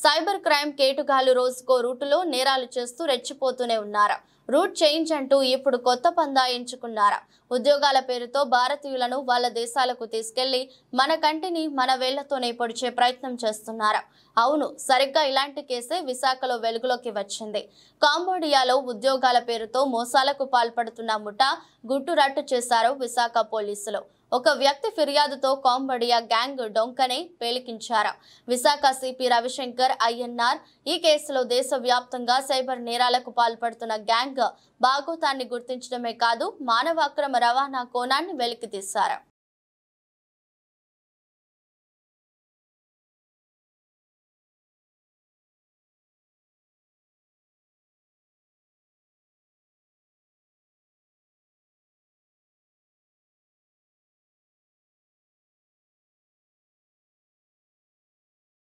cyber crime కేటుగాలు రోజుకో రూటులో నేరాలు చేస్తూ రెచ్చిపోతూనే ఉన్నారు రూట్ చేంజ్ అంటూ ఇప్పుడు కొత్త పందా ఎంచుకున్నారు ఉద్యోగాల పేరుతో భారతీయులను వాళ్ళ దేశాలకు తీసుకెళ్లి మన కంటిని మన వేళ్లతోనే పొడిచే ప్రయత్నం చేస్తున్నారు అవును సరిగ్గా ఇలాంటి కేసే విశాఖలో వెలుగులోకి వచ్చింది కాంబోడియాలో ఉద్యోగాల పేరుతో మోసాలకు పాల్పడుతున్న ముఠా గుట్టురట్టు చేశారు విశాఖ పోలీసులు ఒక వ్యక్తి ఫిర్యాదుతో కాంబడియా గ్యాంగ్ డొంకనే పేలికించారు విశాఖ సిపి రవిశంకర్ ఐఎన్ఆర్ ఈ కేసులో దేశవ్యాప్తంగా సైబర్ నేరాలకు పాల్పడుతున్న గ్యాంగ్ ట్యాంక్ గుర్తించడమే కాదు మానవ అక్రమ రవాణా కోణాన్ని వెలికితీశారు